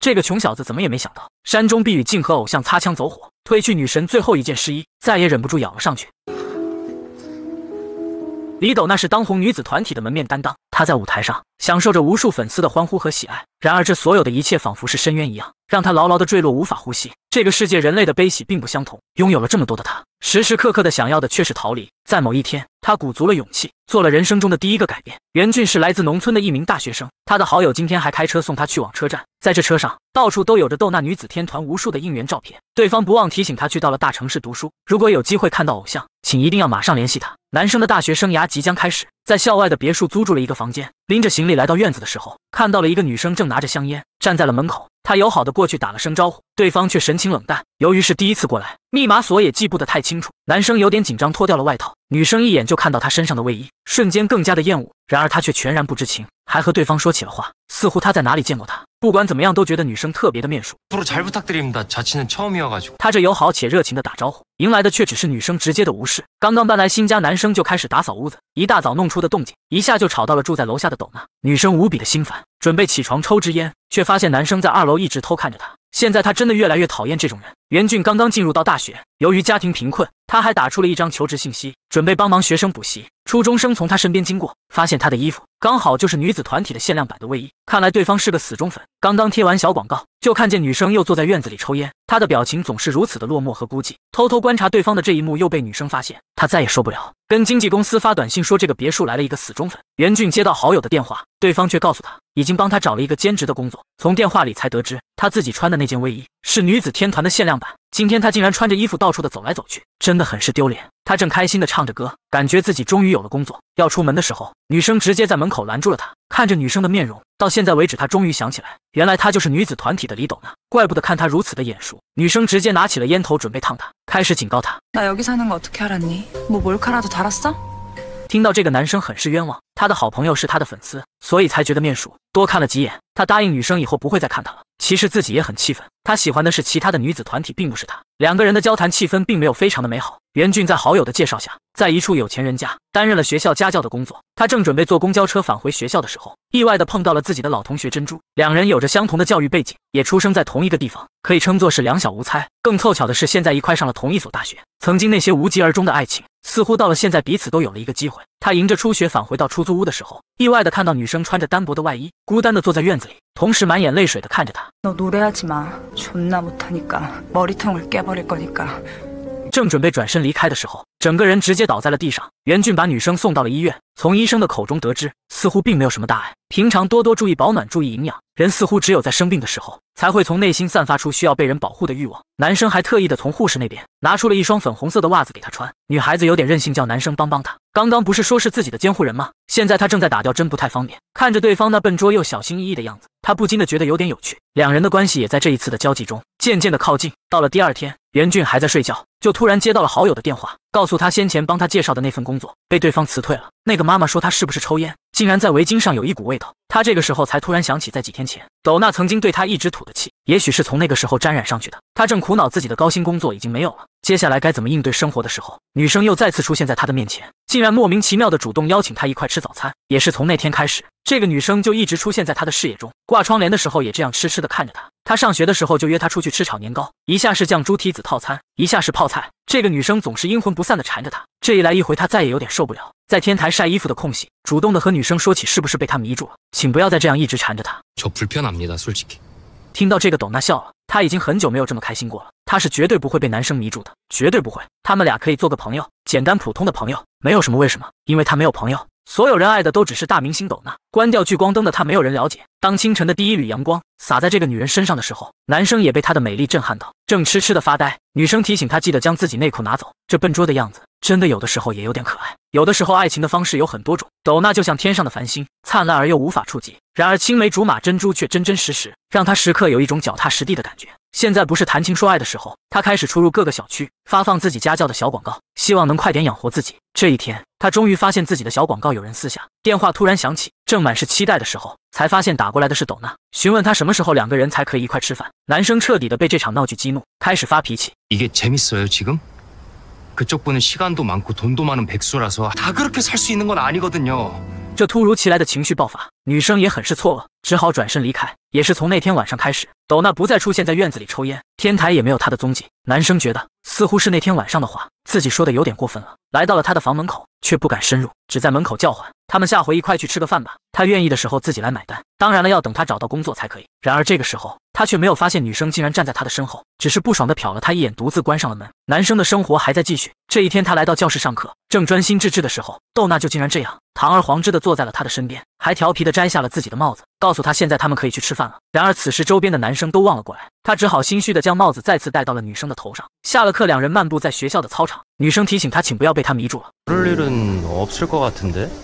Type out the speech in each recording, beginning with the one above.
这个穷小子怎么也没想到，山中碧雨竟和偶像擦枪走火，褪去女神最后一件湿衣，再也忍不住咬了上去。李斗那是当红女子团体的门面担当，她在舞台上享受着无数粉丝的欢呼和喜爱，然而这所有的一切仿佛是深渊一样。让他牢牢的坠落，无法呼吸。这个世界，人类的悲喜并不相同。拥有了这么多的他，时时刻刻的想要的却是逃离。在某一天，他鼓足了勇气，做了人生中的第一个改变。袁俊是来自农村的一名大学生，他的好友今天还开车送他去往车站。在这车上，到处都有着斗娜女子天团无数的应援照片。对方不忘提醒他去到了大城市读书，如果有机会看到偶像，请一定要马上联系他。男生的大学生涯即将开始，在校外的别墅租住了一个房间，拎着行李来到院子的时候，看到了一个女生正拿着香烟站在了门口。他友好的过去打了声招呼，对方却神情冷淡。由于是第一次过来，密码锁也记不得太清楚。男生有点紧张，脱掉了外套。女生一眼就看到他身上的卫衣，瞬间更加的厌恶。然而他却全然不知情，还和对方说起了话，似乎他在哪里见过他。不管怎么样，都觉得女生特别的面熟。他这友好且热情的打招呼。迎来的却只是女生直接的无视。刚刚搬来新家，男生就开始打扫屋子，一大早弄出的动静，一下就吵到了住在楼下的斗娜。女生无比的心烦，准备起床抽支烟，却发现男生在二楼一直偷看着她。现在他真的越来越讨厌这种人。袁俊刚刚进入到大学，由于家庭贫困，他还打出了一张求职信息，准备帮忙学生补习。初中生从他身边经过，发现他的衣服刚好就是女子团体的限量版的卫衣，看来对方是个死忠粉。刚刚贴完小广告，就看见女生又坐在院子里抽烟，他的表情总是如此的落寞和孤寂。偷偷观察对方的这一幕，又被女生发现，他再也受不了，跟经纪公司发短信说这个别墅来了一个死忠粉。袁俊接到好友的电话，对方却告诉他。已经帮他找了一个兼职的工作，从电话里才得知他自己穿的那件卫衣是女子天团的限量版。今天他竟然穿着衣服到处的走来走去，真的很是丢脸。他正开心的唱着歌，感觉自己终于有了工作。要出门的时候，女生直接在门口拦住了他。看着女生的面容，到现在为止他终于想起来，原来她就是女子团体的李斗娜，怪不得看他如此的眼熟。女生直接拿起了烟头准备烫他，开始警告他。听到这个男生很是冤枉，他的好朋友是他的粉丝，所以才觉得面熟，多看了几眼。他答应女生以后不会再看他了。其实自己也很气愤，他喜欢的是其他的女子团体，并不是他。两个人的交谈气氛并没有非常的美好。袁俊在好友的介绍下，在一处有钱人家担任了学校家教的工作。他正准备坐公交车返回学校的时候，意外的碰到了自己的老同学珍珠。两人有着相同的教育背景，也出生在同一个地方，可以称作是两小无猜。更凑巧的是，现在一块上了同一所大学。曾经那些无疾而终的爱情。似乎到了现在，彼此都有了一个机会。他迎着初雪返回到出租屋的时候，意外的看到女生穿着单薄的外衣，孤单的坐在院子里，同时满眼泪水的看着他。正准备转身离开的时候，整个人直接倒在了地上。袁俊把女生送到了医院，从医生的口中得知，似乎并没有什么大碍。平常多多注意保暖，注意营养。人似乎只有在生病的时候，才会从内心散发出需要被人保护的欲望。男生还特意的从护士那边拿出了一双粉红色的袜子给她穿。女孩子有点任性，叫男生帮帮她。刚刚不是说是自己的监护人吗？现在她正在打吊针，不太方便。看着对方那笨拙又小心翼翼的样子，他不禁的觉得有点有趣。两人的关系也在这一次的交际中，渐渐的靠近。到了第二天，袁俊还在睡觉。就突然接到了好友的电话，告诉他先前帮他介绍的那份工作被对方辞退了。那个妈妈说他是不是抽烟，竟然在围巾上有一股味道。他这个时候才突然想起，在几天前，斗娜曾经对他一直吐的气，也许是从那个时候沾染上去的。他正苦恼自己的高薪工作已经没有了。接下来该怎么应对生活的时候，女生又再次出现在他的面前，竟然莫名其妙的主动邀请他一块吃早餐。也是从那天开始，这个女生就一直出现在他的视野中，挂窗帘的时候也这样痴痴的看着他。他上学的时候就约她出去吃炒年糕，一下是酱猪蹄子套餐，一下是泡菜。这个女生总是阴魂不散的缠着他，这一来一回，他再也有点受不了。在天台晒衣服的空隙，主动的和女生说起是不是被他迷住了，请不要再这样一直缠着他。听到这个，董娜笑了。他已经很久没有这么开心过了。他是绝对不会被男生迷住的，绝对不会。他们俩可以做个朋友，简单普通的朋友，没有什么为什么，因为他没有朋友。所有人爱的都只是大明星狗娜。关掉聚光灯的他，没有人了解。当清晨的第一缕阳光洒在这个女人身上的时候，男生也被她的美丽震撼到，正痴痴的发呆。女生提醒他记得将自己内裤拿走，这笨拙的样子。真的有的时候也有点可爱，有的时候爱情的方式有很多种。斗娜就像天上的繁星，灿烂而又无法触及。然而青梅竹马珍珠却真真实实，让他时刻有一种脚踏实地的感觉。现在不是谈情说爱的时候，他开始出入各个小区，发放自己家教的小广告，希望能快点养活自己。这一天，他终于发现自己的小广告有人撕下，电话突然响起，正满是期待的时候，才发现打过来的是斗娜，询问他什么时候两个人才可以一块吃饭。男生彻底的被这场闹剧激怒，开始发脾气。 그쪽 분은 시간도 많고 돈도 많은 백수라서 다 그렇게 살 수 있는 건 아니거든요. 这突如其来的情绪爆发，女生也很是错愕，只好转身离开。也是从那天晚上开始，斗娜不再出现在院子里抽烟，天台也没有她的踪迹。男生觉得似乎是那天晚上的话，自己说的有点过分了。来到了她的房门口，却不敢深入，只在门口叫唤：“他们下回一块去吃个饭吧，他愿意的时候自己来买单。当然了，要等他找到工作才可以。”然而这个时候，他却没有发现女生竟然站在他的身后，只是不爽地瞟了他一眼，独自关上了门。男生的生活还在继续。这一天，他来到教室上课，正专心致志的时候，豆娜就竟然这样堂而皇之的坐在了他的身边。还调皮地摘下了自己的帽子，告诉他现在他们可以去吃饭了。然而此时周边的男生都望了过来，他只好心虚地将帽子再次戴到了女生的头上。下了课，两人漫步在学校的操场，女生提醒他，请不要被他迷住了。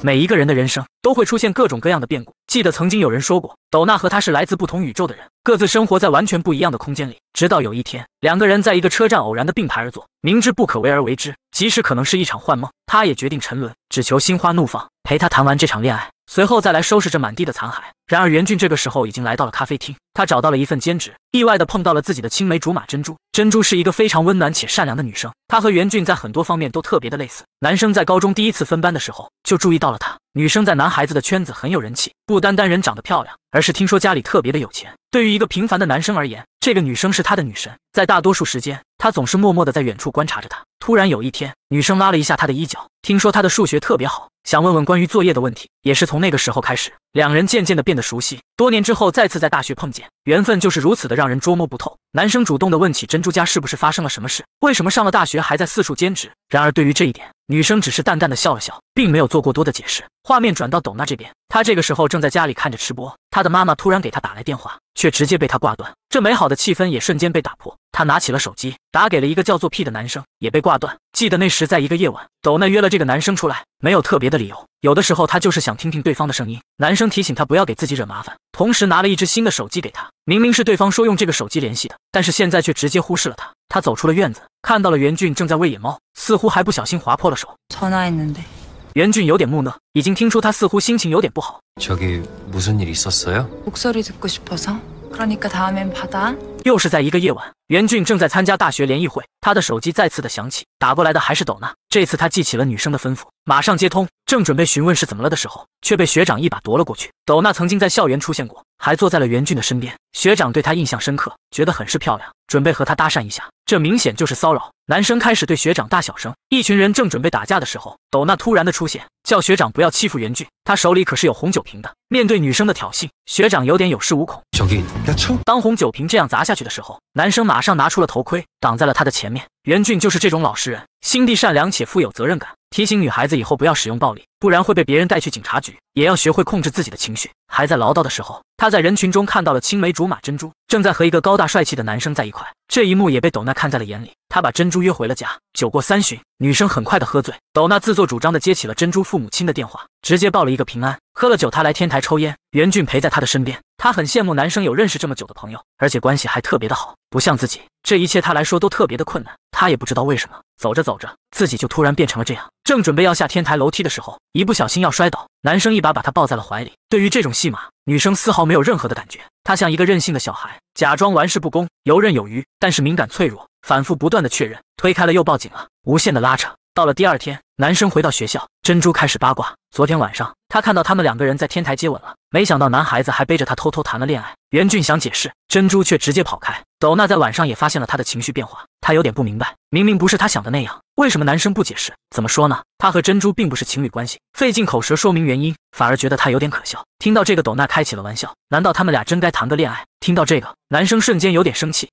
每一个人的人生都会出现各种各样的变故。记得曾经有人说过，斗娜和他是来自不同宇宙的人，各自生活在完全不一样的空间里。直到有一天，两个人在一个车站偶然的并排而坐，明知不可为而为之，即使可能是一场幻梦，他也决定沉沦，只求心花怒放，陪他谈完这场恋爱。随后再来收拾这满地的残骸。然而袁俊这个时候已经来到了咖啡厅，他找到了一份兼职，意外的碰到了自己的青梅竹马珍珠。珍珠是一个非常温暖且善良的女生，她和袁俊在很多方面都特别的类似。男生在高中第一次分班的时候就注意到了她，女生在男孩子的圈子很有人气，不单单人长得漂亮，而是听说家里特别的有钱。对于一个平凡的男生而言，这个女生是他的女神。在大多数时间，他总是默默的在远处观察着她。突然有一天，女生拉了一下他的衣角，听说他的数学特别好。想问问关于作业的问题，也是从那个时候开始，两人渐渐的变得熟悉。多年之后，再次在大学碰见，缘分就是如此的让人捉摸不透。男生主动的问起珍珠家是不是发生了什么事，为什么上了大学还在四处兼职？然而对于这一点，女生只是淡淡的笑了笑，并没有做过多的解释。画面转到斗娜这边，她这个时候正在家里看着吃播，她的妈妈突然给她打来电话。却直接被他挂断，这美好的气氛也瞬间被打破。他拿起了手机，打给了一个叫做 P 的男生，也被挂断。记得那时在一个夜晚，斗奈约了这个男生出来，没有特别的理由。有的时候他就是想听听对方的声音。男生提醒他不要给自己惹麻烦，同时拿了一只新的手机给他。明明是对方说用这个手机联系的，但是现在却直接忽视了他。他走出了院子，看到了袁俊正在喂野猫，似乎还不小心划破了手。袁俊有点木讷，已经听出他似乎心情有点不好。又是在一个夜晚，袁俊正在参加大学联谊会，他的手机再次的响起，打过来的还是斗娜。这次他记起了女生的吩咐，马上接通，正准备询问是怎么了的时候，却被学长一把夺了过去。斗娜曾经在校园出现过，还坐在了袁俊的身边。学长对她印象深刻，觉得很是漂亮，准备和她搭讪一下。这明显就是骚扰。男生开始对学长大小声。一群人正准备打架的时候，斗娜突然的出现，叫学长不要欺负袁俊。他手里可是有红酒瓶的。面对女生的挑衅，学长有点有恃无恐。当红酒瓶这样砸下去的时候，男生马上拿出了头盔挡在了他的前面。袁俊就是这种老实人，心地善良且富有责任感，提醒女孩子以后不要使用暴力，不然会被别人带去警察局。也要学会控制自己的情绪。还在唠叨的时候，他在人群中看到了青梅竹。竹马珍珠正在和一个高大帅气的男生在一块，这一幕也被抖娜看在了眼里。他把珍珠约回了家，酒过三巡，女生很快的喝醉。抖娜自作主张的接起了珍珠父母亲的电话，直接报了一个平安。喝了酒，他来天台抽烟，袁俊陪在他的身边。他很羡慕男生有认识这么久的朋友，而且关系还特别的好，不像自己，这一切他来说都特别的困难。他也不知道为什么，走着走着，自己就突然变成了这样。正准备要下天台楼梯的时候，一不小心要摔倒，男生一把把他抱在了怀里。对于这种戏码。女生丝毫没有任何的感觉，她像一个任性的小孩，假装玩世不恭，游刃有余，但是敏感脆弱，反复不断的确认，推开了又抱紧了，无限的拉扯。到了第二天，男生回到学校，珍珠开始八卦，昨天晚上。他看到他们两个人在天台接吻了，没想到男孩子还背着他偷偷谈了恋爱。袁俊想解释，珍珠却直接跑开。斗娜在晚上也发现了他的情绪变化，她有点不明白，明明不是他想的那样，为什么男生不解释？怎么说呢？他和珍珠并不是情侣关系，费尽口舌说明原因，反而觉得他有点可笑。听到这个，斗娜开起了玩笑，难道他们俩真该谈个恋爱？听到这个，男生瞬间有点生气。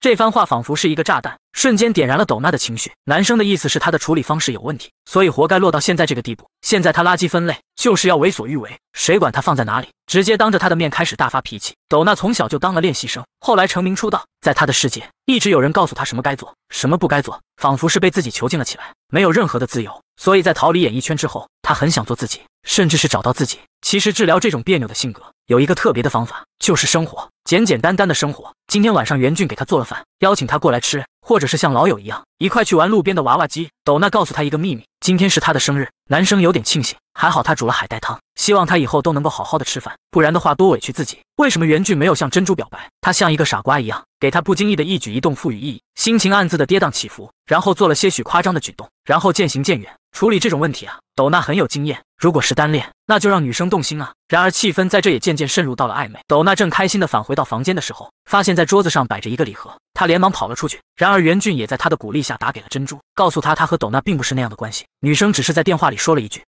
这番话仿佛是一个炸弹。瞬间点燃了斗娜的情绪。男生的意思是他的处理方式有问题，所以活该落到现在这个地步。现在他垃圾分类就是要为所欲为，谁管他放在哪里？直接当着他的面开始大发脾气。斗娜从小就当了练习生，后来成名出道，在他的世界一直有人告诉他什么该做，什么不该做，仿佛是被自己囚禁了起来，没有任何的自由。所以在逃离演艺圈之后，他很想做自己，甚至是找到自己。其实治疗这种别扭的性格，有一个特别的方法，就是生活，简简单单的生活。今天晚上袁俊给他做了饭，邀请他过来吃，或者是像老友一样，一块去玩路边的娃娃机。斗娜告诉他一个秘密，今天是他的生日。男生有点庆幸，还好他煮了海带汤，希望他以后都能够好好的吃饭，不然的话多委屈自己。为什么袁俊没有向珍珠表白？他像一个傻瓜一样，给他不经意的一举一动赋予意义，心情暗自的跌宕起伏，然后做了些许夸张的举动，然后渐行渐远。处理这种问题啊，斗娜很有经验。如果是单恋，那就让女生动心啊。然而气氛在这也渐渐渗入到了暧昧。斗娜正开心的返回到房间的时候，发现，在桌子上摆着一个礼盒，她连忙跑了出去。然而袁俊也在他的鼓励下打给了珍珠，告诉他他和斗娜并不是那样的关系。女生只是在电话里说了一句。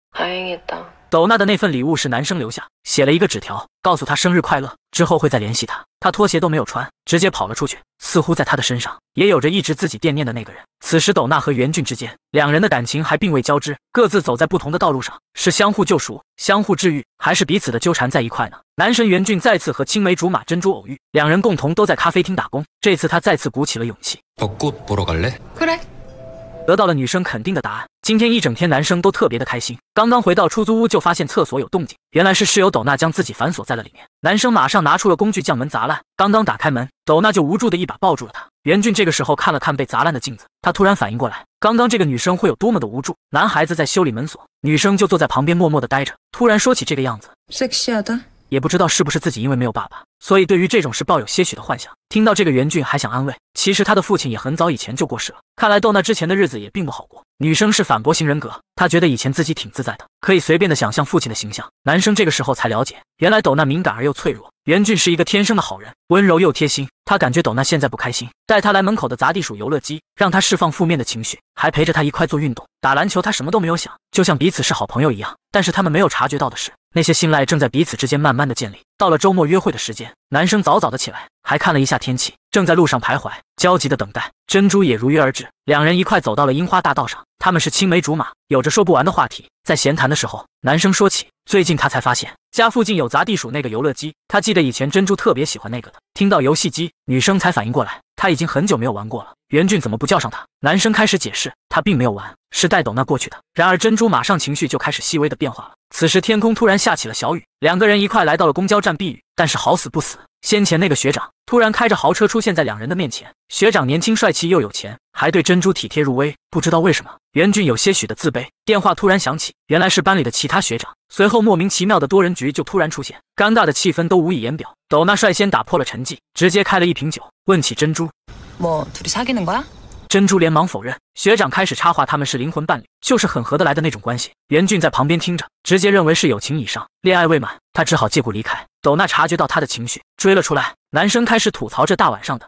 斗娜的那份礼物是男生留下，写了一个纸条，告诉他生日快乐，之后会再联系他。他拖鞋都没有穿，直接跑了出去，似乎在他的身上也有着一直自己惦念的那个人。此时，斗娜和元俊之间，两人的感情还并未交织，各自走在不同的道路上，是相互救赎、相互治愈，还是彼此的纠缠在一块呢？男神元俊再次和青梅竹马珍珠偶遇，两人共同都在咖啡厅打工。这次他再次鼓起了勇气，得到了女生肯定的答案。今天一整天，男生都特别的开心。刚刚回到出租屋，就发现厕所有动静，原来是室友抖娜将自己反锁在了里面。男生马上拿出了工具，将门砸烂。刚刚打开门，抖娜就无助的一把抱住了他。袁俊这个时候看了看被砸烂的镜子，他突然反应过来，刚刚这个女生会有多么的无助。男孩子在修理门锁，女生就坐在旁边默默的待着。突然说起这个样子。也不知道是不是自己因为没有爸爸，所以对于这种事抱有些许的幻想。听到这个，袁俊还想安慰，其实他的父亲也很早以前就过世了。看来豆娜之前的日子也并不好过。女生是反驳型人格，她觉得以前自己挺自在的，可以随便的想象父亲的形象。男生这个时候才了解，原来斗娜敏感而又脆弱。袁俊是一个天生的好人，温柔又贴心。他感觉斗娜现在不开心，带他来门口的砸地鼠游乐机，让他释放负面的情绪，还陪着他一块做运动、打篮球。他什么都没有想，就像彼此是好朋友一样。但是他们没有察觉到的是。那些信赖正在彼此之间慢慢的建立。到了周末约会的时间，男生早早的起来，还看了一下天气，正在路上徘徊，焦急的等待。珍珠也如约而至，两人一块走到了樱花大道上。他们是青梅竹马，有着说不完的话题。在闲谈的时候，男生说起最近他才发现家附近有砸地鼠那个游乐机，他记得以前珍珠特别喜欢那个的。听到游戏机，女生才反应过来，他已经很久没有玩过了。袁俊怎么不叫上他？男生开始解释，他并没有玩，是带斗那过去的。然而珍珠马上情绪就开始细微的变化了。此时天空突然下起了小雨，两个人一块来到了公交站避雨，但是好死不死，先前那个学长突然开着豪车出现在两人的面前。学长年轻帅气又有钱，还对珍珠体贴入微。不知道为什么，袁俊有些许的自卑。电话突然响起，原来是班里的其他学长。随后莫名其妙的多人局就突然出现，尴尬的气氛都无以言表。斗娜率先打破了沉寂，直接开了一瓶酒，问起珍珠。珍珠连忙否认，学长开始插话，他们是灵魂伴侣，就是很合得来的那种关系。袁俊在旁边听着，直接认为是友情以上，恋爱未满，他只好借故离开。斗奈察觉到他的情绪，追了出来。男生开始吐槽，这大晚上的，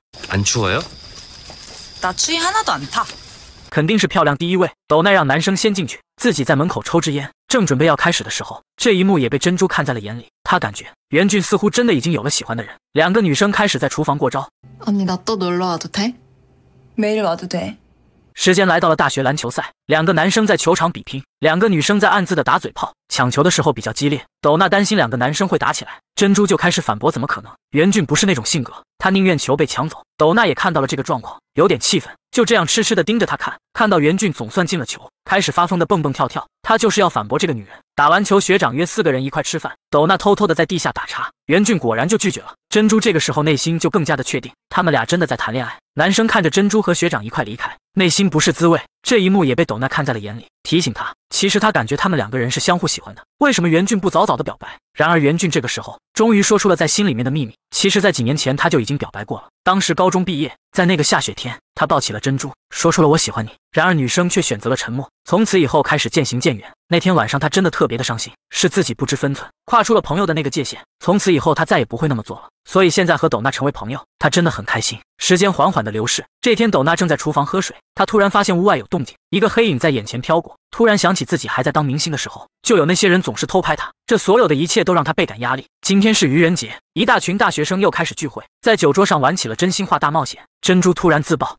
肯定是漂亮第一位。斗奈让男生先进去，自己在门口抽支烟，正准备要开始的时候，这一幕也被珍珠看在了眼里。他感觉袁俊似乎真的已经有了喜欢的人。两个女生开始在厨房过招。没落的对。时间来到了大学篮球赛，两个男生在球场比拼，两个女生在暗自的打嘴炮。抢球的时候比较激烈，斗娜担心两个男生会打起来，珍珠就开始反驳：“怎么可能？袁俊不是那种性格。”他宁愿球被抢走，斗娜也看到了这个状况，有点气愤，就这样痴痴的盯着他看。看到袁俊总算进了球，开始发疯的蹦蹦跳跳，他就是要反驳这个女人。打完球，学长约四个人一块吃饭，斗娜偷偷的在地下打岔，袁俊果然就拒绝了。珍珠这个时候内心就更加的确定，他们俩真的在谈恋爱。男生看着珍珠和学长一块离开，内心不是滋味。这一幕也被斗奈看在了眼里，提醒他，其实他感觉他们两个人是相互喜欢的，为什么袁俊不早早的表白？然而袁俊这个时候终于说出了在心里面的秘密，其实，在几年前他就已经表白过了，当时高中毕业，在那个下雪天。他抱起了珍珠，说出了我喜欢你。然而女生却选择了沉默。从此以后开始渐行渐远。那天晚上她真的特别的伤心，是自己不知分寸，跨出了朋友的那个界限。从此以后她再也不会那么做了。所以现在和斗娜成为朋友，她真的很开心。时间缓缓的流逝，这天斗娜正在厨房喝水，她突然发现屋外有动静。一个黑影在眼前飘过，突然想起自己还在当明星的时候，就有那些人总是偷拍他，这所有的一切都让他倍感压力。今天是愚人节，一大群大学生又开始聚会，在酒桌上玩起了真心话大冒险。珍珠突然自爆。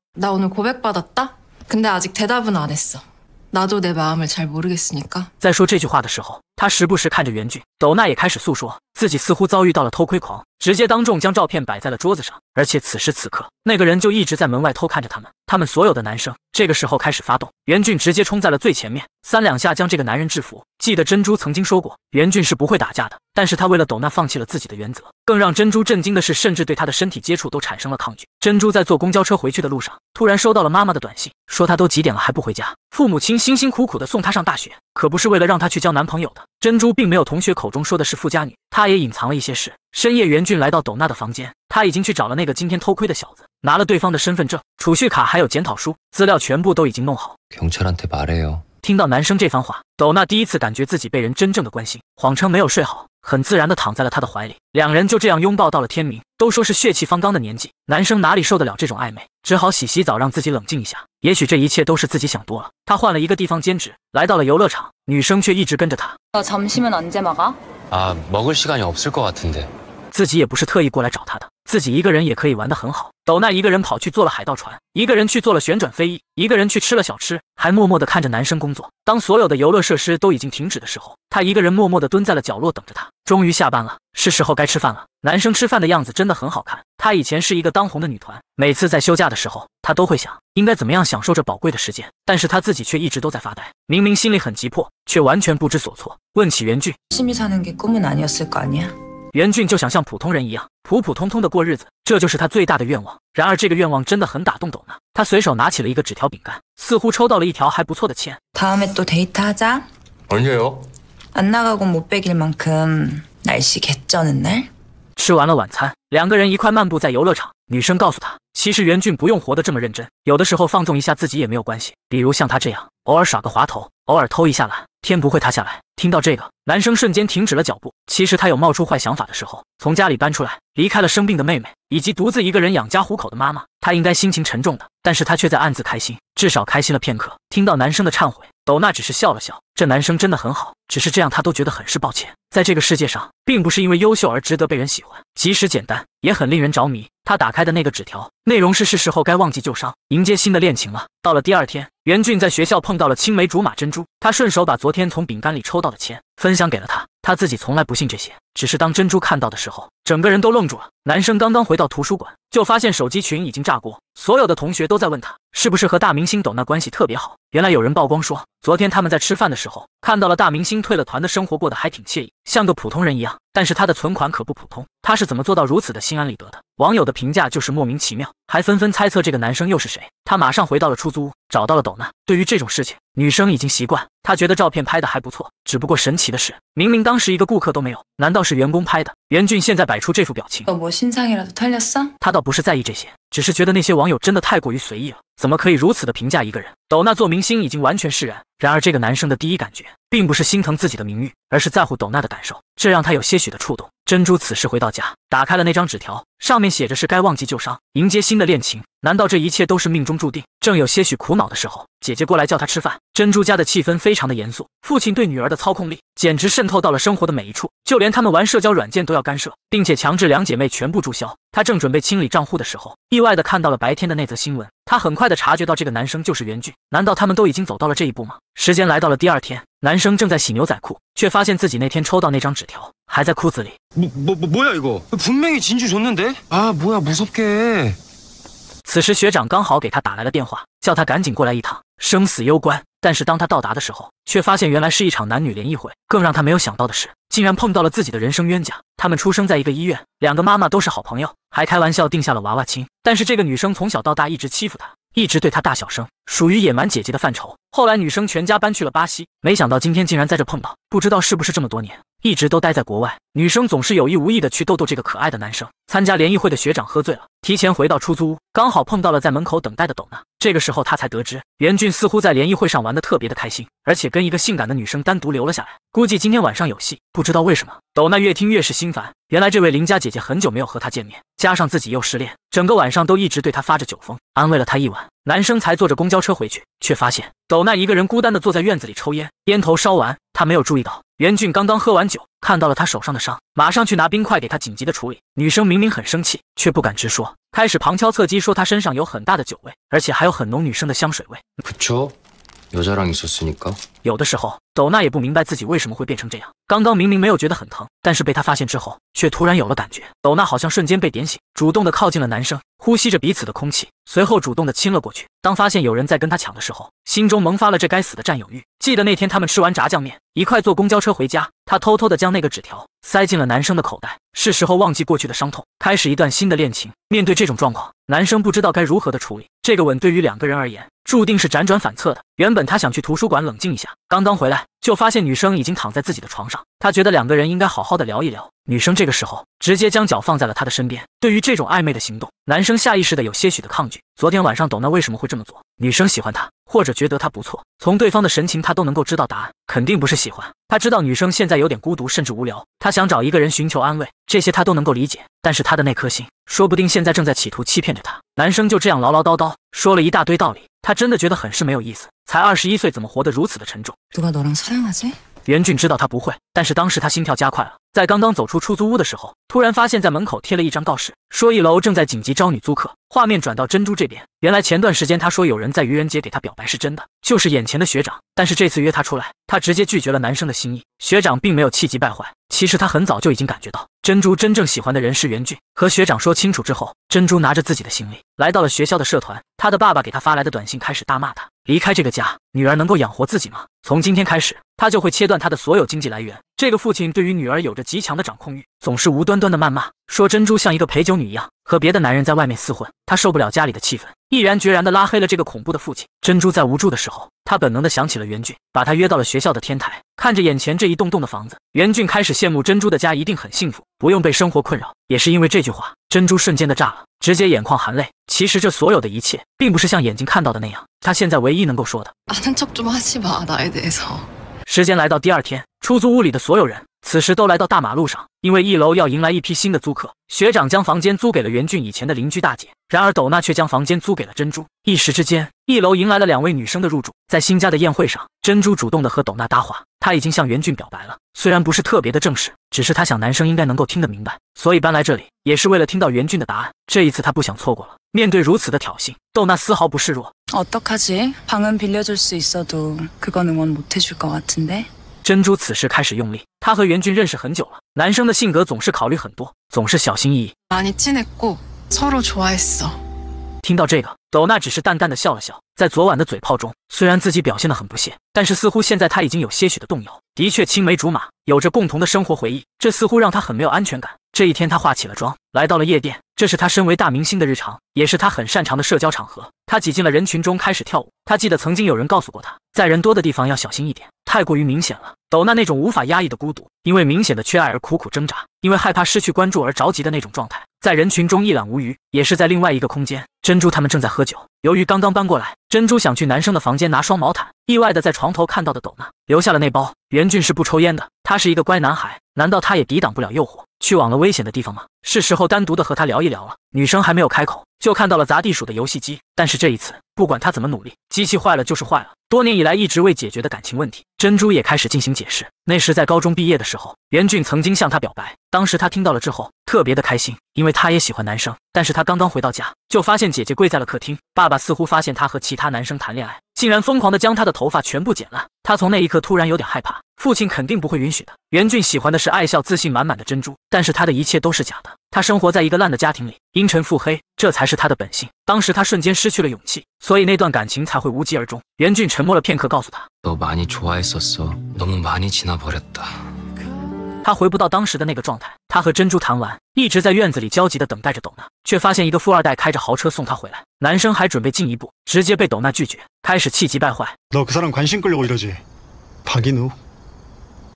在说这句话的时候。他时不时看着袁俊，抖娜也开始诉说，自己似乎遭遇到了偷窥狂，直接当众将照片摆在了桌子上，而且此时此刻那个人就一直在门外偷看着他们。他们所有的男生这个时候开始发动，袁俊直接冲在了最前面，三两下将这个男人制服。记得珍珠曾经说过，袁俊是不会打架的，但是他为了抖娜放弃了自己的原则。更让珍珠震惊的是，甚至对他的身体接触都产生了抗拒。珍珠在坐公交车回去的路上，突然收到了妈妈的短信，说她都几点了还不回家，父母亲辛辛苦苦的送她上大学。可不是为了让他去交男朋友的。珍珠并没有同学口中说的是富家女，她也隐藏了一些事。深夜，袁俊来到斗娜的房间，他已经去找了那个今天偷窥的小子，拿了对方的身份证、储蓄卡还有检讨书，资料全部都已经弄好。听到男生这番话，斗娜第一次感觉自己被人真正的关心，谎称没有睡好，很自然的躺在了他的怀里，两人就这样拥抱到了天明。都说是血气方刚的年纪，男生哪里受得了这种暧昧，只好洗洗澡让自己冷静一下。也许这一切都是自己想多了。他换了一个地方兼职，来到了游乐场，女生却一直跟着他。自己也不是特意过来找他的，自己一个人也可以玩得很好。斗奈一个人跑去坐了海盗船，一个人去坐了旋转飞翼，一个人去吃了小吃，还默默地看着男生工作。当所有的游乐设施都已经停止的时候，他一个人默默地蹲在了角落，等着他。终于下班了，是时候该吃饭了。男生吃饭的样子真的很好看。他以前是一个当红的女团，每次在休假的时候，他都会想应该怎么样享受这宝贵的时间，但是他自己却一直都在发呆。明明心里很急迫，却完全不知所措。问起原句。袁俊就想像普通人一样普普通通的过日子，这就是他最大的愿望。然而，这个愿望真的很打动斗呢。他随手拿起了一个纸条饼干，似乎抽到了一条还不错的签。老人加油。吃完了晚餐，两个人一块漫步在游乐场。女生告诉他，其实袁俊不用活得这么认真，有的时候放纵一下自己也没有关系。比如像他这样，偶尔耍个滑头，偶尔偷一下懒。天不会塌下来。听到这个，男生瞬间停止了脚步。其实他有冒出坏想法的时候，从家里搬出来，离开了生病的妹妹，以及独自一个人养家糊口的妈妈。他应该心情沉重的，但是他却在暗自开心，至少开心了片刻。听到男生的忏悔。斗娜只是笑了笑，这男生真的很好，只是这样她都觉得很是抱歉。在这个世界上，并不是因为优秀而值得被人喜欢，即使简单，也很令人着迷。他打开的那个纸条，内容是是时候该忘记旧伤，迎接新的恋情了。到了第二天，袁俊在学校碰到了青梅竹马珍珠，他顺手把昨天从饼干里抽到的签分享给了她，他自己从来不信这些，只是当珍珠看到的时候，整个人都愣住了。男生刚刚回到图书馆。就发现手机群已经炸锅，所有的同学都在问他是不是和大明星抖娜关系特别好。原来有人曝光说，昨天他们在吃饭的时候看到了大明星退了团的生活过得还挺惬意，像个普通人一样。但是他的存款可不普通，他是怎么做到如此的心安理得的？网友的评价就是莫名其妙，还纷纷猜测这个男生又是谁。他马上回到了出租屋，找到了抖娜。对于这种事情，女生已经习惯。她觉得照片拍得还不错，只不过神奇的是，明明当时一个顾客都没有，难道是员工拍的？袁俊现在摆出这副表情，他倒不是在意这些，只是觉得那些网友真的太过于随意了，怎么可以如此的评价一个人？斗娜做明星已经完全释然，然而这个男生的第一感觉并不是心疼自己的名誉，而是在乎斗娜的感受，这让他有些许的触动。珍珠此时回到家，打开了那张纸条，上面写着是该忘记旧伤，迎接新的恋情。难道这一切都是命中注定？正有些许苦恼的时候，姐姐过来叫他吃饭。珍珠家的气氛非常的严肃，父亲对女儿的操控力简直渗透到了生活的每一处，就连他们玩社交软件都要干涉，并且强制两姐妹全部注销。她正准备清理账户的时候，意外的看到了白天的那则新闻。她很快的察觉到这个男生就是袁俊。难道他们都已经走到了这一步吗？时间来到了第二天，男生正在洗牛仔裤，却发现自己那天抽到那张纸条还在裤子里。不不不，什么个分明是珍珠的。啊，什么呀？此时学长刚好给他打来了电话，叫他赶紧过来一趟，生死攸关。但是当他到达的时候，却发现原来是一场男女联谊会。更让他没有想到的是，竟然碰到了自己的人生冤家。他们出生在一个医院，两个妈妈都是好朋友，还开玩笑定下了娃娃亲。但是这个女生从小到大一直欺负他，一直对他大小声，属于野蛮姐姐的范畴。后来女生全家搬去了巴西，没想到今天竟然在这碰到。不知道是不是这么多年一直都待在国外，女生总是有意无意的去逗逗这个可爱的男生。参加联谊会的学长喝醉了。提前回到出租屋，刚好碰到了在门口等待的斗娜。这个时候，他才得知袁俊似乎在联谊会上玩的特别的开心，而且跟一个性感的女生单独留了下来，估计今天晚上有戏。不知道为什么，斗娜越听越是心烦。原来这位邻家姐姐很久没有和他见面，加上自己又失恋，整个晚上都一直对他发着酒疯，安慰了他一晚。男生才坐着公交车回去，却发现斗娜一个人孤单的坐在院子里抽烟，烟头烧完，他没有注意到袁俊刚刚喝完酒。看到了他手上的伤，马上去拿冰块给他紧急的处理。女生明明很生气，却不敢直说，开始旁敲侧击说他身上有很大的酒味，而且还有很浓女生的香水味。有的时候，斗娜也不明白自己为什么会变成这样。刚刚明明没有觉得很疼，但是被他发现之后，却突然有了感觉。抖娜好像瞬间被点醒，主动的靠近了男生，呼吸着彼此的空气，随后主动的亲了过去。当发现有人在跟他抢的时候，心中萌发了这该死的占有欲。记得那天他们吃完炸酱面，一块坐公交车回家，他偷偷的将那个纸条塞进了男生的口袋。是时候忘记过去的伤痛，开始一段新的恋情。面对这种状况，男生不知道该如何的处理。这个吻对于两个人而言，注定是辗转反侧的。原本他想去图书馆冷静一下，刚刚回来。就发现女生已经躺在自己的床上，他觉得两个人应该好好的聊一聊。女生这个时候直接将脚放在了他的身边，对于这种暧昧的行动，男生下意识的有些许的抗拒。昨天晚上董娜为什么会这么做？女生喜欢他，或者觉得他不错，从对方的神情他都能够知道答案，肯定不是喜欢。他知道女生现在有点孤独，甚至无聊，他想找一个人寻求安慰，这些他都能够理解。但是他的那颗心，说不定现在正在企图欺骗着他。男生就这样唠唠叨叨说了一大堆道理。他真的觉得很是没有意思，才二十一岁，怎么活得如此的沉重？袁俊知道他不会，但是当时他心跳加快了。在刚刚走出出租屋的时候，突然发现，在门口贴了一张告示，说一楼正在紧急招女租客。画面转到珍珠这边，原来前段时间他说有人在愚人节给他表白是真的，就是眼前的学长。但是这次约他出来，他直接拒绝了男生的心意。学长并没有气急败坏，其实他很早就已经感觉到。珍珠真正喜欢的人是袁俊。和学长说清楚之后，珍珠拿着自己的行李来到了学校的社团。他的爸爸给他发来的短信开始大骂他，离开这个家，女儿能够养活自己吗？从今天开始，他就会切断她的所有经济来源。这个父亲对于女儿有着极强的掌控欲，总是无端端的谩骂，说珍珠像一个陪酒女一样。和别的男人在外面厮混，他受不了家里的气氛，毅然决然的拉黑了这个恐怖的父亲。珍珠在无助的时候，他本能的想起了袁俊，把他约到了学校的天台，看着眼前这一栋栋的房子，袁俊开始羡慕珍珠的家一定很幸福，不用被生活困扰。也是因为这句话，珍珠瞬间的炸了，直接眼眶含泪。其实这所有的一切，并不是像眼睛看到的那样。他现在唯一能够说的。时间来到第二天。出租屋里的所有人此时都来到大马路上，因为一楼要迎来一批新的租客。学长将房间租给了袁俊以前的邻居大姐，然而斗娜却将房间租给了珍珠。一时之间，一楼迎来了两位女生的入住。在新家的宴会上，珍珠主动的和斗娜搭话，她已经向袁俊表白了，虽然不是特别的正式，只是她想男生应该能够听得明白，所以搬来这里也是为了听到袁俊的答案。这一次她不想错过了。面对如此的挑衅，斗娜丝毫不示弱。珍珠此时开始用力。他和袁俊认识很久了，男生的性格总是考虑很多，总是小心翼翼。听到这个，斗娜只是淡淡的笑了笑。在昨晚的嘴炮中，虽然自己表现得很不屑，但是似乎现在他已经有些许的动摇。的确，青梅竹马有着共同的生活回忆，这似乎让他很没有安全感。这一天，他化起了妆，来到了夜店。这是他身为大明星的日常，也是他很擅长的社交场合。他挤进了人群中，开始跳舞。他记得曾经有人告诉过他，在人多的地方要小心一点，太过于明显了。斗娜那种无法压抑的孤独，因为明显的缺爱而苦苦挣扎，因为害怕失去关注而着急的那种状态。在人群中一览无余，也是在另外一个空间，珍珠他们正在喝酒。由于刚刚搬过来，珍珠想去男生的房间拿双毛毯，意外的在床头看到的斗娜留下了那包。袁俊是不抽烟的，他是一个乖男孩，难道他也抵挡不了诱惑，去往了危险的地方吗？是时候单独的和他聊一聊了。女生还没有开口。就看到了砸地鼠的游戏机，但是这一次不管他怎么努力，机器坏了就是坏了。多年以来一直未解决的感情问题，珍珠也开始进行解释。那时在高中毕业的时候，袁俊曾经向她表白，当时她听到了之后特别的开心，因为她也喜欢男生。但是她刚刚回到家，就发现姐姐跪在了客厅，爸爸似乎发现她和其他男生谈恋爱。竟然疯狂的将她的头发全部剪了，他从那一刻突然有点害怕，父亲肯定不会允许的。袁俊喜欢的是爱笑、自信满满的珍珠，但是他的一切都是假的，他生活在一个烂的家庭里，阴沉腹黑，这才是他的本性。当时他瞬间失去了勇气，所以那段感情才会无疾而终。袁俊沉默了片刻，告诉他，他回不到当时的那个状态。他和珍珠谈完，一直在院子里焦急地等待着斗娜，却发现一个富二代开着豪车送他回来。男生还准备进一步，直接被斗娜拒绝，开始气急败坏。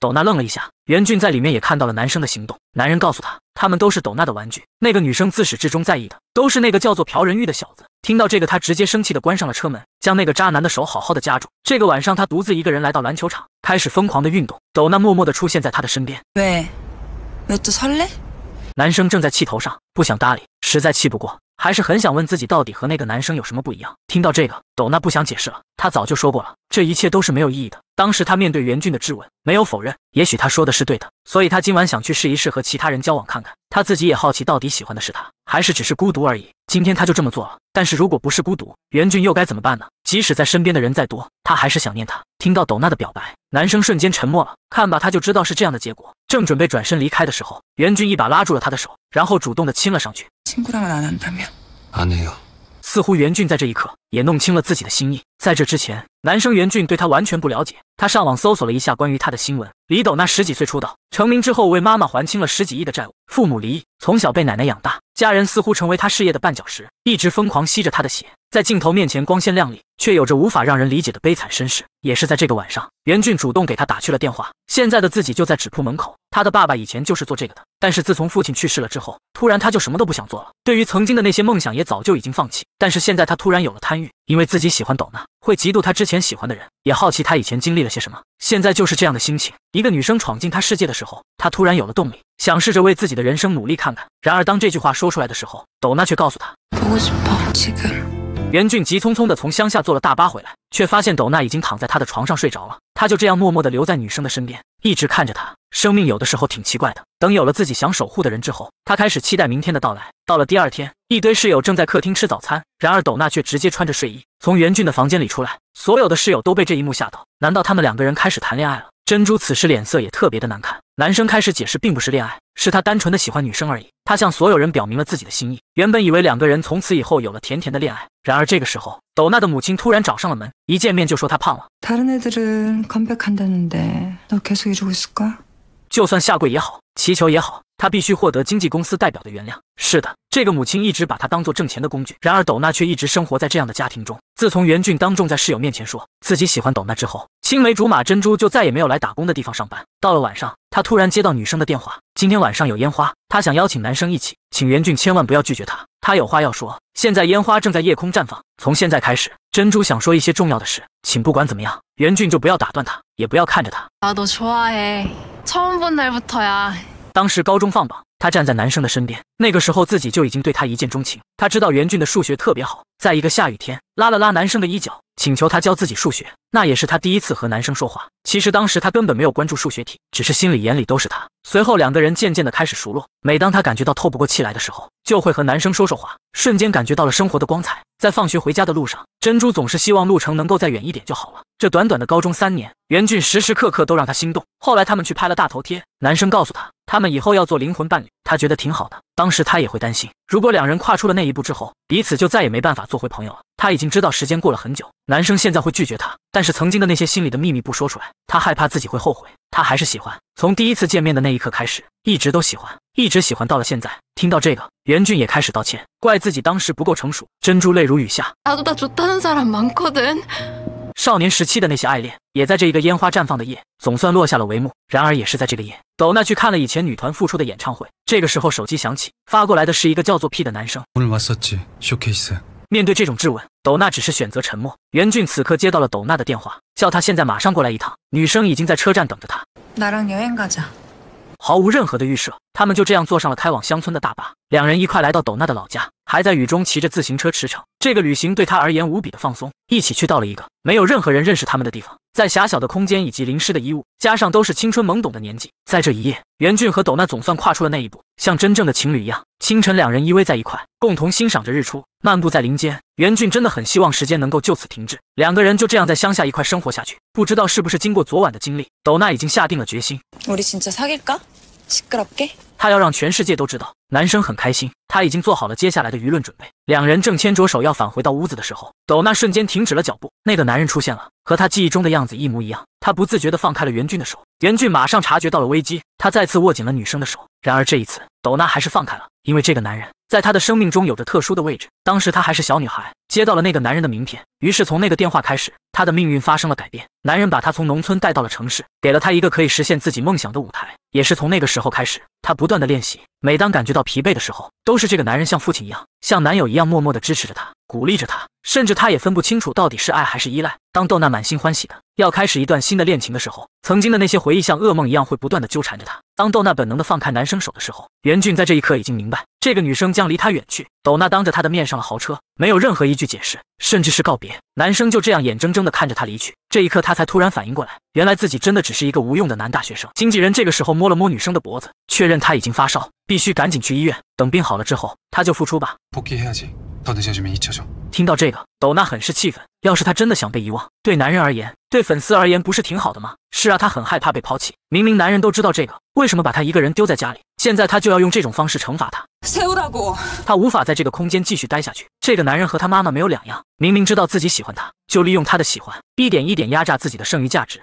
斗娜愣了一下，袁俊在里面也看到了男生的行动。男人告诉他，他们都是斗娜的玩具。那个女生自始至终在意的，都是那个叫做朴仁玉的小子。听到这个，他直接生气地关上了车门，将那个渣男的手好好的夹住。这个晚上，他独自一个人来到篮球场，开始疯狂的运动。斗娜默默地出现在他的身边。对。你多酸嘞！男生正在气头上，不想搭理，实在气不过，还是很想问自己到底和那个男生有什么不一样。听到这个，斗娜不想解释了，她早就说过了，这一切都是没有意义的。当时她面对袁俊的质问，没有否认，也许他说的是对的，所以她今晚想去试一试和其他人交往看看。她自己也好奇，到底喜欢的是他，还是只是孤独而已。今天她就这么做了。但是如果不是孤独，袁俊又该怎么办呢？即使在身边的人再多，他还是想念他。听到斗娜的表白，男生瞬间沉默了。看吧，他就知道是这样的结果。正准备转身离开的时候，袁俊一把拉住了他的手，然后主动的亲了上去。似乎袁俊在这一刻也弄清了自己的心意。在这之前，男生袁俊对他完全不了解。他上网搜索了一下关于他的新闻：李斗娜十几岁出道，成名之后为妈妈还清了十几亿的债务，父母离异。从小被奶奶养大，家人似乎成为他事业的绊脚石，一直疯狂吸着他的血。在镜头面前光鲜亮丽，却有着无法让人理解的悲惨身世。也是在这个晚上，袁俊主动给他打去了电话。现在的自己就在纸铺门口，他的爸爸以前就是做这个的。但是自从父亲去世了之后，突然他就什么都不想做了，对于曾经的那些梦想也早就已经放弃。但是现在他突然有了贪欲，因为自己喜欢抖娜，会嫉妒他之前喜欢的人，也好奇他以前经历了些什么。现在就是这样的心情。一个女生闯进他世界的时候，他突然有了动力，想试着为自己的人生努力。看。然而，当这句话说出来的时候，斗娜却告诉他：“袁俊急匆匆地从乡下坐了大巴回来，却发现斗娜已经躺在他的床上睡着了。他就这样默默地留在女生的身边，一直看着她。生命有的时候挺奇怪的。等有了自己想守护的人之后，他开始期待明天的到来。到了第二天，一堆室友正在客厅吃早餐，然而斗娜却直接穿着睡衣从袁俊的房间里出来，所有的室友都被这一幕吓到。难道他们两个人开始谈恋爱了？”珍珠此时脸色也特别的难看，男生开始解释，并不是恋爱，是他单纯的喜欢女生而已。他向所有人表明了自己的心意。原本以为两个人从此以后有了甜甜的恋爱，然而这个时候，斗娜的母亲突然找上了门，一见面就说她胖了。就算下跪也好，祈求也好，他必须获得经纪公司代表的原谅。是的。这个母亲一直把他当做挣钱的工具，然而斗娜却一直生活在这样的家庭中。自从袁俊当众在室友面前说自己喜欢斗娜之后，青梅竹马珍珠就再也没有来打工的地方上班。到了晚上，她突然接到女生的电话，今天晚上有烟花，她想邀请男生一起，请袁俊千万不要拒绝她，她有话要说。现在烟花正在夜空绽放，从现在开始，珍珠想说一些重要的事，请不管怎么样，袁俊就不要打断她，也不要看着她。当时高中放榜。他站在男生的身边，那个时候自己就已经对他一见钟情。他知道袁俊的数学特别好，在一个下雨天，拉了拉男生的衣角，请求他教自己数学。那也是他第一次和男生说话。其实当时他根本没有关注数学题，只是心里眼里都是他。随后两个人渐渐的开始熟络。每当他感觉到透不过气来的时候，就会和男生说说话，瞬间感觉到了生活的光彩。在放学回家的路上，珍珠总是希望路程能够再远一点就好了。这短短的高中三年，袁俊时时刻刻都让他心动。后来他们去拍了大头贴，男生告诉他。他们以后要做灵魂伴侣，他觉得挺好的。当时他也会担心，如果两人跨出了那一步之后，彼此就再也没办法做回朋友了。他已经知道时间过了很久，男生现在会拒绝他，但是曾经的那些心里的秘密不说出来，他害怕自己会后悔。他还是喜欢，从第一次见面的那一刻开始，一直都喜欢，一直喜欢到了现在。听到这个，袁俊也开始道歉，怪自己当时不够成熟。珍珠泪如雨下。少年时期的那些爱恋，也在这一个烟花绽放的夜，总算落下了帷幕。然而，也是在这个夜，斗娜去看了以前女团复出的演唱会。这个时候，手机响起，发过来的是一个叫做屁的男生。面对这种质问，斗娜只是选择沉默。袁俊此刻接到了斗娜的电话，叫他现在马上过来一趟，女生已经在车站等着他。毫无任何的预设。他们就这样坐上了开往乡村的大巴，两人一块来到斗娜的老家，还在雨中骑着自行车驰骋。这个旅行对他而言无比的放松。一起去到了一个没有任何人认识他们的地方，在狭小的空间以及淋湿的衣物，加上都是青春懵懂的年纪，在这一夜，袁俊和斗娜总算跨出了那一步，像真正的情侣一样。清晨，两人依偎在一块，共同欣赏着日出，漫步在林间。袁俊真的很希望时间能够就此停滞，两个人就这样在乡下一块生活下去。不知道是不是经过昨晚的经历，斗娜已经下定了决心。他要让全世界都知道男生很开心，他已经做好了接下来的舆论准备。两人正牵着手要返回到屋子的时候，斗娜瞬间停止了脚步。那个男人出现了，和她记忆中的样子一模一样。他不自觉地放开了袁俊的手，袁俊马上察觉到了危机，他再次握紧了女生的手。然而这一次，斗娜还是放开了，因为这个男人。在他的生命中有着特殊的位置。当时她还是小女孩，接到了那个男人的名片，于是从那个电话开始，她的命运发生了改变。男人把她从农村带到了城市，给了她一个可以实现自己梦想的舞台。也是从那个时候开始，她不断的练习。每当感觉到疲惫的时候，都是这个男人像父亲一样，像男友一样默默的支持着她。鼓励着他，甚至他也分不清楚到底是爱还是依赖。当豆娜满心欢喜的要开始一段新的恋情的时候，曾经的那些回忆像噩梦一样会不断的纠缠着他。当豆娜本能的放开男生手的时候，袁俊在这一刻已经明白，这个女生将离他远去。豆娜当着他的面上了豪车，没有任何一句解释，甚至是告别。男生就这样眼睁睁的看着他离去。这一刻，他才突然反应过来，原来自己真的只是一个无用的男大学生。经纪人这个时候摸了摸女生的脖子，确认她已经发烧，必须赶紧去医院。等病好了之后，他就复出吧。到底叫什么一字？悄听到这个，斗娜很是气愤。要是她真的想被遗忘，对男人而言，对粉丝而言，不是挺好的吗？是啊，她很害怕被抛弃。明明男人都知道这个，为什么把她一个人丢在家里？现在她就要用这种方式惩罚他。他无法在这个空间继续待下去。这个男人和他妈妈没有两样，明明知道自己喜欢他，就利用他的喜欢，一点一点压榨自己的剩余价值。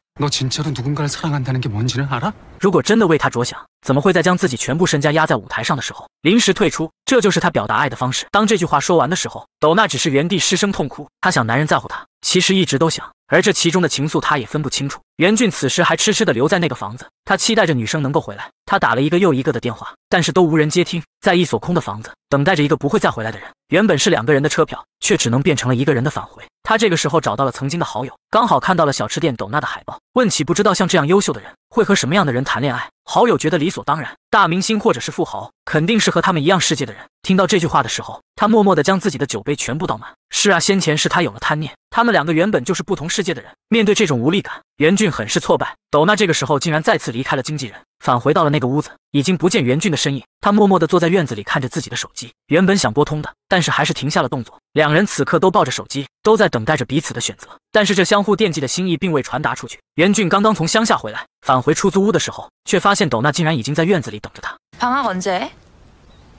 如果真的为他着想。怎么会在将自己全部身家压在舞台上的时候临时退出？这就是他表达爱的方式。当这句话说完的时候，斗娜只是原地失声痛哭。她想男人在乎她，其实一直都想，而这其中的情愫她也分不清楚。袁俊此时还痴痴地留在那个房子，他期待着女生能够回来。他打了一个又一个的电话，但是都无人接听。在一所空的房子等待着一个不会再回来的人。原本是两个人的车票，却只能变成了一个人的返回。他这个时候找到了曾经的好友，刚好看到了小吃店抖娜的海报，问起不知道像这样优秀的人会和什么样的人谈恋爱。好友觉得理所当然。大明星或者是富豪，肯定是和他们一样世界的人。听到这句话的时候，他默默地将自己的酒杯全部倒满。是啊，先前是他有了贪念，他们两个原本就是不同世界的人。面对这种无力感，袁俊很是挫败。斗娜这个时候竟然再次离开了经纪人，返回到了那个屋子，已经不见袁俊的身影。他默默地坐在院子里，看着自己的手机。原本想拨通的，但是还是停下了动作。两人此刻都抱着手机，都在等待着彼此的选择。但是这相互惦记的心意，并未传达出去。袁俊刚刚从乡下回来，返回出租屋的时候，却发现斗娜竟然已经在院子里等着他。방학언제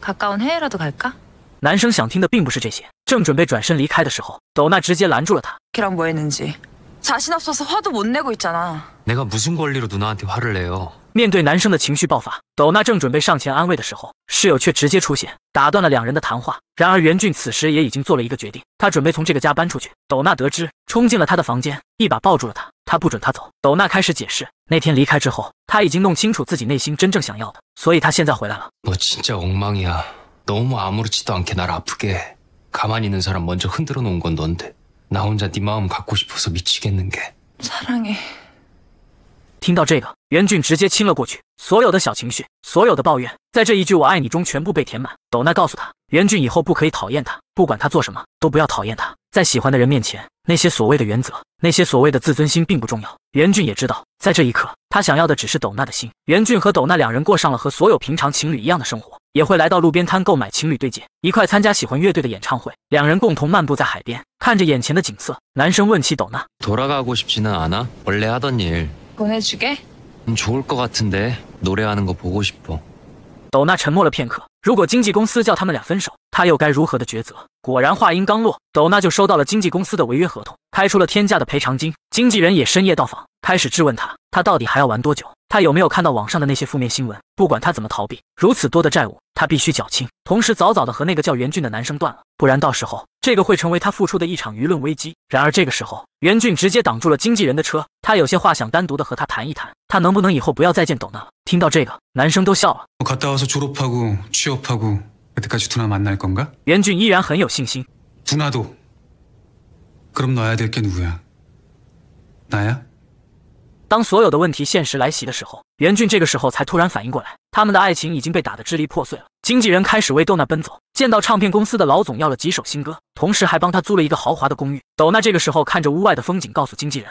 가까운해라도갈 까？ 男生想听的并不是这些，正准备转身离开的时候，斗娜直接拦住了他。뭐했는지자신없어서화도못내고있잖아내가무슨권리로누나한테화를내 요？ 面对男生的情绪爆发，斗娜正准备上前安慰的时候，室友却直接出现，打断了两人的谈话。然而袁俊此时也已经做了一个决定，他准备从这个家搬出去。斗娜得知，冲进了他的房间，一把抱住了他，他不准他走。斗娜开始解释，那天离开之后，他已经弄清楚自己内心真正想要的，所以他现在回来了。아무렇지도않게날아프게가만히있는사람먼저흔들어놓은건넌데나혼자네마음갖고싶어서미치겠는게사랑 해。 听到这个，袁俊直接亲了过去，所有的小情绪，所有的抱怨，在这一句“我爱你”中全部被填满。斗娜告诉他，袁俊以后不可以讨厌他，不管他做什么，都不要讨厌他。在喜欢的人面前，那些所谓的原则，那些所谓的自尊心并不重要。袁俊也知道，在这一刻，他想要的只是斗娜的心。袁俊和斗娜两人过上了和所有平常情侣一样的生活，也会来到路边摊购买情侣对戒，一块参加喜欢乐队的演唱会，两人共同漫步在海边，看着眼前的景色。男生问起斗娜，那，那，娜沉默了片刻。如果经纪公司叫他们俩分手，他又该如何的抉择？果然，话音刚落，那，娜就收到了经纪公司的违约合同，开出了天价的赔偿金。经纪人也深夜到访，开始质问他，他到底还要玩多久？他有没有看到网上的那，些负面新闻？不管他怎么逃避，如此多的债务，他必须缴清。同时，早早的和那，个叫袁俊的男生断了。不然到时候这个会成为他付出的一场舆论危机。然而这个时候，袁俊直接挡住了经纪人的车，他有些话想单独的和他谈一谈，他能不能以后不要再见斗娜了？听到这个，男生都笑了。袁俊依然很有信心。当所有的问题现实来袭的时候，袁俊这个时候才突然反应过来，他们的爱情已经被打得支离破碎了。经纪人开始为豆娜奔走，见到唱片公司的老总要了几首新歌，同时还帮他租了一个豪华的公寓。豆娜这个时候看着屋外的风景，告诉经纪人，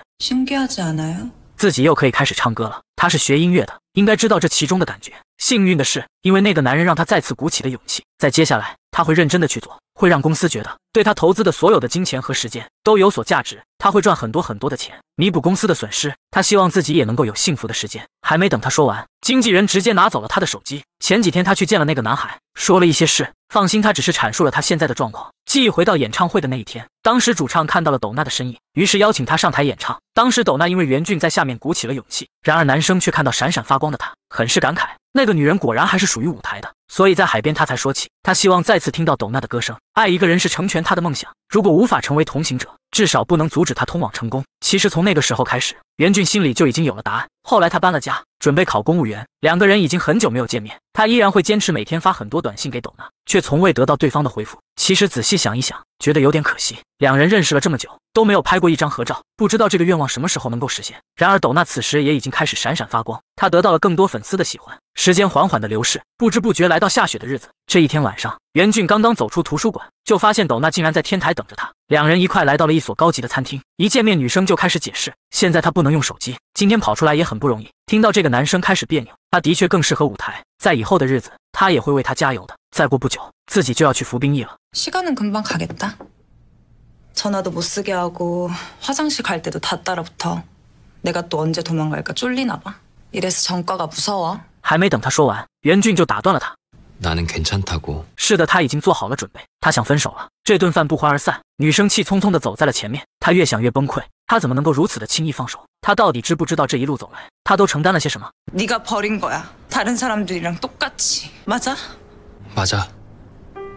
自己又可以开始唱歌了。她是学音乐的，应该知道这其中的感觉。幸运的是，因为那个男人让她再次鼓起了勇气。在接下来，他会认真的去做，会让公司觉得对他投资的所有的金钱和时间都有所价值。他会赚很多很多的钱，弥补公司的损失。他希望自己也能够有幸福的时间。还没等他说完，经纪人直接拿走了他的手机。前几天他去见了那个男孩，说了一些事。放心，他只是阐述了他现在的状况。记忆回到演唱会的那一天，当时主唱看到了斗娜的身影，于是邀请他上台演唱。当时斗娜因为袁俊在下面鼓起了勇气，然而男生却看到闪闪发光的她，很是感慨。那个女人果然还是属于舞台的，所以在海边，她才说起她希望再次听到斗娜的歌声。爱一个人是成全他的梦想，如果无法成为同行者，至少不能阻止他通往成功。其实从那个时候开始，袁俊心里就已经有了答案。后来他搬了家，准备考公务员，两个人已经很久没有见面，他依然会坚持每天发很多短信给斗娜，却从未得到对方的回复。其实仔细想一想。觉得有点可惜，两人认识了这么久都没有拍过一张合照，不知道这个愿望什么时候能够实现。然而，抖娜此时也已经开始闪闪发光，她得到了更多粉丝的喜欢。时间缓缓的流逝，不知不觉来到下雪的日子。这一天晚上，袁俊刚刚走出图书馆，就发现抖娜竟然在天台等着他。两人一块来到了一所高级的餐厅，一见面，女生就开始解释，现在她不能用手机，今天跑出来也很不容易。听到这个，男生开始别扭，他的确更适合舞台，在以后的日子。他也会为他加油的。再过不久，自己就要去服兵役了。시간은금방가겠다전화도못쓰게하고화장실갈때도다따라붙어내가또언제도망갈까쫄리나봐이래서과가무서워还没等他说完，袁俊就打断了他。나는괜찮다 고。 是的，他已经做好了准备。他想分手了。这顿饭不欢而散。女生气冲冲地走在了前面。他越想越崩溃。他怎么能够如此的轻易放手？他到底知不知道这一路走来，他都承担了些什么？你个丢人的呀，跟其他的人一样，马扎，马扎，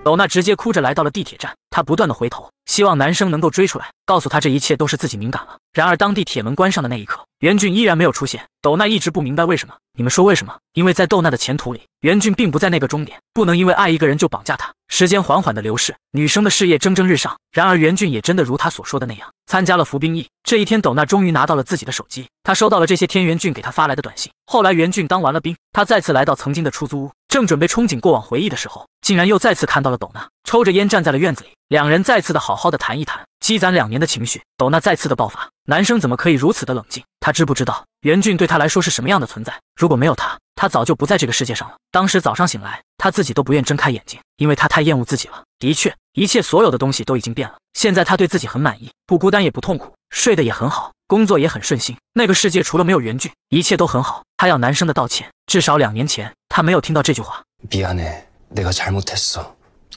露娜直接哭着来到了地铁站，她不断的回头，希望男生能够追出来，告诉她这一切都是自己敏感了。然而，当地铁门关上的那一刻，袁俊依然没有出现。斗娜一直不明白为什么。你们说为什么？因为在斗娜的前途里，袁俊并不在那个终点，不能因为爱一个人就绑架他。时间缓缓的流逝，女生的事业蒸蒸日上。然而，袁俊也真的如他所说的那样，参加了服兵役。这一天，斗娜终于拿到了自己的手机，她收到了这些天袁俊给她发来的短信。后来，袁俊当完了兵，他再次来到曾经的出租屋，正准备憧憬过往回忆的时候，竟然又再次看到了斗娜。抽着烟站在了院子里，两人再次的好好的谈一谈，积攒两年的情绪，斗娜再次的爆发。男生怎么可以如此的冷静？他知不知道袁俊对他来说是什么样的存在？如果没有他，他早就不在这个世界上了。当时早上醒来，他自己都不愿睁开眼睛，因为他太厌恶自己了。的确，一切所有的东西都已经变了。现在他对自己很满意，不孤单也不痛苦，睡得也很好，工作也很顺心。那个世界除了没有袁俊，一切都很好。他要男生的道歉，至少两年前他没有听到这句话。미안해내가잘못했어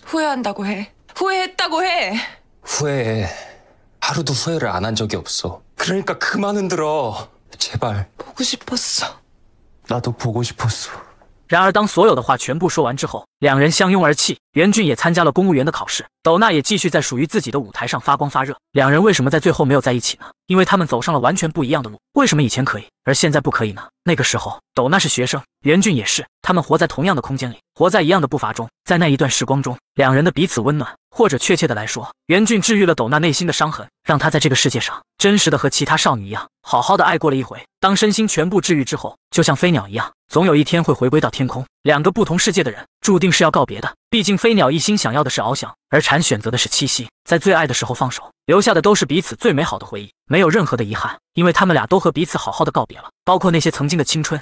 후회한다고 해. 후회했다고 해. 후회해. 하루도 후회를 안 한 적이 없어. 그러니까 그만 흔들어. 제발. 보고 싶었어. 나도 보고 싶었어.然而，当所有的话全部说完之后， 两人相拥而泣，袁俊也参加了公务员的考试，斗娜也继续在属于自己的舞台上发光发热。两人为什么在最后没有在一起呢？因为他们走上了完全不一样的路。为什么以前可以，而现在不可以呢？那个时候，斗娜是学生，袁俊也是，他们活在同样的空间里，活在一样的步伐中。在那一段时光中，两人的彼此温暖，或者确切的来说，袁俊治愈了斗娜内心的伤痕，让她在这个世界上真实的和其他少女一样，好好的爱过了一回。当身心全部治愈之后，就像飞鸟一样，总有一天会回归到天空。两个不同世界的人，注定是要告别的。毕竟飞鸟一心想要的是翱翔，而蝉选择的是栖息。在最爱的时候放手，留下的都是彼此最美好的回忆，没有任何的遗憾，因为他们俩都和彼此好好的告别了，包括那些曾经的青春。